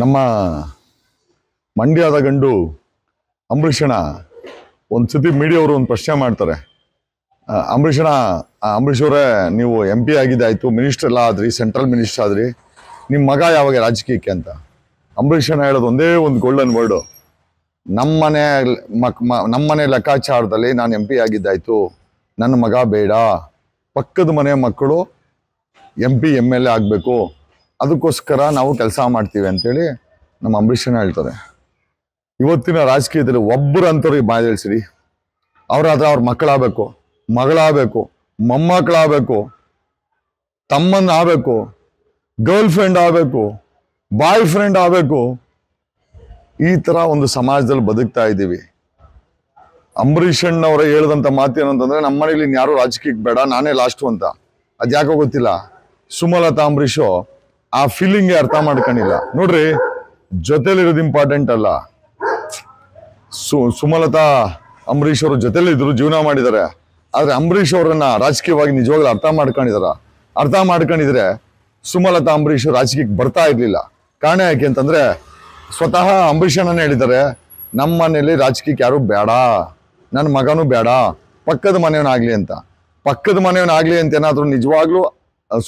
ನಮ್ಮ ಮಂಡ್ಯದ ಗಂಡು ಅಂಬರೀಷಣ ಒಂದು ಸತಿ ಮೀಡಿಯವರು ಒಂದು ಪ್ರಶ್ನೆ ಮಾಡ್ತಾರೆ ಅಂಬರೀಷಣ ಅಂಬರೀಷ್ ಅವರೇ ನೀವು ಎಂ ಪಿ ಆಗಿದ್ದೆ ಆಯಿತು ಮಿನಿಸ್ಟರ್ ಎಲ್ಲ ಆದ್ರಿ ಸೆಂಟ್ರಲ್ ಮಿನಿಸ್ಟರ್ ಆದ್ರಿ ನಿಮ್ಮ ಮಗ ಯಾವಾಗ ರಾಜಕೀಯಕ್ಕೆ ಅಂತ ಅಂಬರೀಷಣ ಹೇಳೋದು ಒಂದೇ ಒಂದು ಗೋಲ್ಡನ್ ವರ್ಡು ಮನೆ ಮಕ್ ಮ ಮನೆ ಲೆಕ್ಕಾಚಾರದಲ್ಲಿ ನಾನು ಎಂ ಪಿ ಆಗಿದ್ದಾಯಿತು ನನ್ನ ಮಗ ಬೇಡ ಪಕ್ಕದ ಮನೆ ಮಕ್ಕಳು M P M L A ಆಗಬೇಕು ಅದಕ್ಕೋಸ್ಕರ ನಾವು ಕೆಲಸ ಮಾಡ್ತೀವಿ ಅಂತೇಳಿ ನಮ್ಮ ಅಂಬರೀಷನ ಹೇಳ್ತಾರೆ ಇವತ್ತಿನ ರಾಜಕೀಯದಲ್ಲಿ ಒಬ್ಬರು ಅಂತವ್ರಿಗೆ ಬಾಯಿ ಅವ್ರ ಅವರಾದ್ರೆ ಅವ್ರ ಮಕ್ಕಳಾಗಬೇಕು ಮಗಳಾಗಬೇಕು ಮೊಮ್ಮಕ್ಕಳಾಗಬೇಕು ತಮ್ಮನ ಆಗಬೇಕು ಗರ್ಲ್ ಫ್ರೆಂಡ್ ಆಗಬೇಕು ಬಾಯ್ ಫ್ರೆಂಡ್ ಆಗಬೇಕು ಈ ಥರ ಒಂದು ಸಮಾಜದಲ್ಲಿ ಬದುಕ್ತಾ ಇದ್ದೀವಿ ಅಂಬರೀಷ್ ಅಣ್ಣವ್ರು ಹೇಳಿದಂಥ ಮಾತು ಏನಂತಂದರೆ ನಮ್ಮ ಮನೇಲಿ ಯಾರೂ ರಾಜಕೀಯಕ್ಕೆ ಬೇಡ ನಾನೇ ಲಾಸ್ಟು ಅಂತ ಅದು ಯಾಕೋ ಗೊತ್ತಿಲ್ಲ ಸುಮಲತಾ ಅಂಬರೀಷು ಆ ಫೀಲಿಂಗ್ ಅರ್ಥ ಮಾಡ್ಕೊಂಡಿಲ್ಲ ನೋಡ್ರಿ ಜೊತೆಲಿರೋದು ಇಂಪಾರ್ಟೆಂಟ್ ಅಲ್ಲ ಸು ಸುಮಲತಾ ಅಂಬರೀಷ್ ಅವರು ಜೊತೆಲಿ ಇದ್ರು ಜೀವನ ಮಾಡಿದ್ದಾರೆ ಆದ್ರೆ ಅಂಬರೀಷ್ ಅವರನ್ನ ರಾಜಕೀಯವಾಗಿ ನಿಜವಾಗ್ಲೂ ಅರ್ಥ ಮಾಡ್ಕೊಂಡಿದಾರ ಅರ್ಥ ಮಾಡ್ಕೊಂಡಿದ್ರೆ ಸುಮಲತಾ ಅಂಬರೀಷ್ ರಾಜಕೀಯಕ್ಕೆ ಬರ್ತಾ ಇರ್ಲಿಲ್ಲ ಕಾರಣ ಯಾಕೆ ಅಂತಂದ್ರೆ ಸ್ವತಃ ಅಂಬರೀಷ್ ಅಣ್ಣನೇ ಹೇಳಿದ್ದಾರೆ ನಮ್ಮ ಮನೆಯಲ್ಲಿ ರಾಜಕೀಯಕ್ಕೆ ಯಾರು ಬೇಡ ನನ್ನ ಮಗನೂ ಬೇಡ ಪಕ್ಕದ ಮನೆಯವನಾಗ್ಲಿ ಅಂತ ಪಕ್ಕದ ಮನೆಯವನಾಗ್ಲಿ ಅಂತ ಏನಾದರೂ ನಿಜವಾಗ್ಲೂ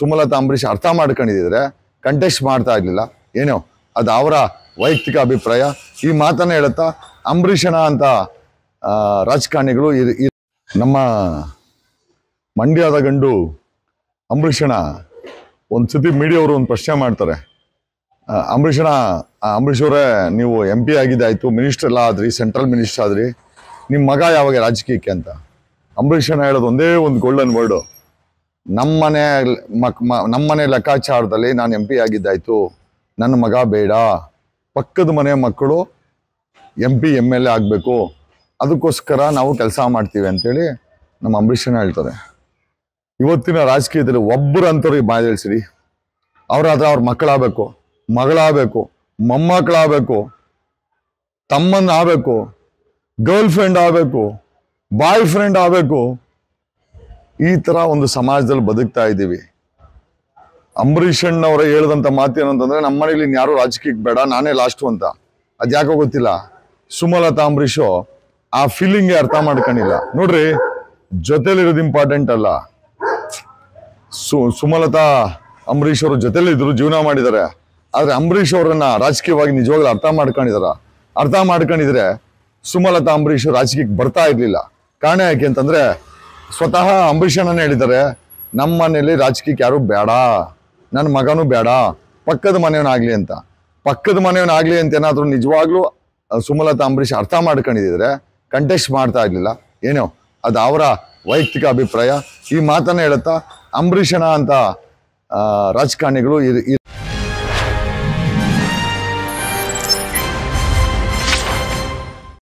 ಸುಮಲತಾ ಅಂಬರೀಷ್ ಅರ್ಥ ಮಾಡ್ಕೊಂಡಿದ್ರೆ ಕಂಟೆಸ್ಟ್ ಮಾಡ್ತಾ ಇರಲಿಲ್ಲ ಏನೋ ಅದು ಅವರ ವೈಯಕ್ತಿಕ ಅಭಿಪ್ರಾಯ ಈ ಮಾತನ್ನು ಹೇಳುತ್ತಾ ಅಂಬರೀಷಣ ಅಂತ ರಾಜಕಾರಣಿಗಳು ನಮ್ಮ ಮಂಡ್ಯದ ಗಂಡು ಅಂಬರೀಷಣ ಒಂದು ಸತಿ ಮೀಡಿಯವರು ಒಂದು ಪ್ರಶ್ನೆ ಮಾಡ್ತಾರೆ ಅಂಬರೀಷಣ ಅಂಬರೀಷ್ ಅವರೇ ನೀವು ಎಂ ಪಿ ಆಗಿದ್ದಾಯಿತು ಎಲ್ಲ ಆದ್ರಿ ಸೆಂಟ್ರಲ್ ಮಿನಿಸ್ಟರ್ ಆದ್ರಿ ನಿಮ್ಮ ಮಗ ಯಾವಾಗ ರಾಜಕೀಯಕ್ಕೆ ಅಂತ ಅಂಬರೀಷಣ ಹೇಳೋದು ಒಂದೇ ಒಂದು ಗೋಲ್ಡನ್ ವರ್ಡು ನಮ್ಮನೆ ಮಕ್ ನಮ್ಮನೆ ಲೆಕ್ಕಾಚಾರದಲ್ಲಿ ನಾನು ಎಂ ಪಿ ಆಗಿದ್ದಾಯಿತು ನನ್ನ ಮಗ ಬೇಡ ಪಕ್ಕದ ಮನೆ ಮಕ್ಕಳು M P M L A ಆಗಬೇಕು ಅದಕ್ಕೋಸ್ಕರ ನಾವು ಕೆಲಸ ಮಾಡ್ತೀವಿ ಅಂತೇಳಿ ನಮ್ಮ ಅಂಬರೀಷನ ಹೇಳ್ತಾರೆ ಇವತ್ತಿನ ರಾಜಕೀಯದಲ್ಲಿ ಒಬ್ಬರು ಅಂತವ್ರಿಗೆ ಬಾಯ್ ಅವರಾದ್ರೆ ಅವ್ರ ಅವ್ರ ಮಕ್ಕಳಾಗಬೇಕು ಮಗಳಾಗಬೇಕು ಮೊಮ್ಮಕ್ಕಳಾಗಬೇಕು ತಮ್ಮನ್ನ ಆಗಬೇಕು ಗರ್ಲ್ ಫ್ರೆಂಡ್ ಆಗಬೇಕು ಬಾಯ್ ಫ್ರೆಂಡ್ ಆಗಬೇಕು ಈ ತರ ಒಂದು ಸಮಾಜದಲ್ಲಿ ಬದುಕ್ತಾ ಇದ್ದೀವಿ ಅಂಬರೀಷ್ ಅಣ್ಣವ್ರು ಹೇಳಿದಂಥ ಮಾತು ಏನಂತಂದ್ರೆ ನಮ್ಮ ಮನೇಲಿ ಇನ್ಯಾರು ರಾಜಕೀಯಕ್ಕೆ ಬೇಡ ನಾನೇ ಲಾಸ್ಟು ಅಂತ ಅದು ಯಾಕೋ ಗೊತ್ತಿಲ್ಲ ಸುಮಲತಾ ಅಂಬರೀಷು ಆ ಫೀಲಿಂಗ್ಗೆ ಅರ್ಥ ಮಾಡ್ಕೊಂಡಿಲ್ಲ ನೋಡ್ರಿ ಜೊತೆಲಿರೋದು ಇಂಪಾರ್ಟೆಂಟ್ ಅಲ್ಲ ಸು ಸುಮಲತಾ ಅಂಬರೀಷ್ ಅವರು ಜೊತೆಲಿದ್ರು ಜೀವನ ಮಾಡಿದ್ದಾರೆ ಆದರೆ ಅಂಬರೀಷ್ ಅವರನ್ನ ರಾಜಕೀಯವಾಗಿ ನಿಜವಾಗ್ಲೂ ಅರ್ಥ ಮಾಡ್ಕೊಂಡಿದಾರ ಅರ್ಥ ಮಾಡ್ಕೊಂಡಿದ್ರೆ ಸುಮಲತಾ ಅಂಬರೀಷ್ ರಾಜಕೀಯಕ್ಕೆ ಬರ್ತಾ ಇರಲಿಲ್ಲ ಕಾರಣ ಯಾಕೆ ಅಂತಂದ್ರೆ ಸ್ವತಃ ಅಂಬರೀಷ್ ಹೇಳಿದರೆ ಹೇಳಿದ್ದಾರೆ ನಮ್ಮ ಮನೆಯಲ್ಲಿ ರಾಜಕೀಯಕ್ಕೆ ಯಾರು ಬೇಡ ನನ್ನ ಮಗನೂ ಬೇಡ ಪಕ್ಕದ ಮನೆಯವನಾಗಲಿ ಅಂತ ಪಕ್ಕದ ಮನೆಯವನಾಗಲಿ ಅಂತ ಏನಾದರೂ ನಿಜವಾಗ್ಲೂ ಸುಮಲತಾ ಅಂಬರೀಷ್ ಅರ್ಥ ಮಾಡ್ಕೊಂಡಿದ್ರೆ ಕಂಟೆಸ್ಟ್ ಮಾಡ್ತಾ ಇರಲಿಲ್ಲ ಏನೋ ಅದು ಅವರ ವೈಯಕ್ತಿಕ ಅಭಿಪ್ರಾಯ ಈ ಮಾತನ್ನು ಹೇಳುತ್ತಾ ಅಂಬರೀಷಣ ಅಂತ ರಾಜಕಾರಣಿಗಳು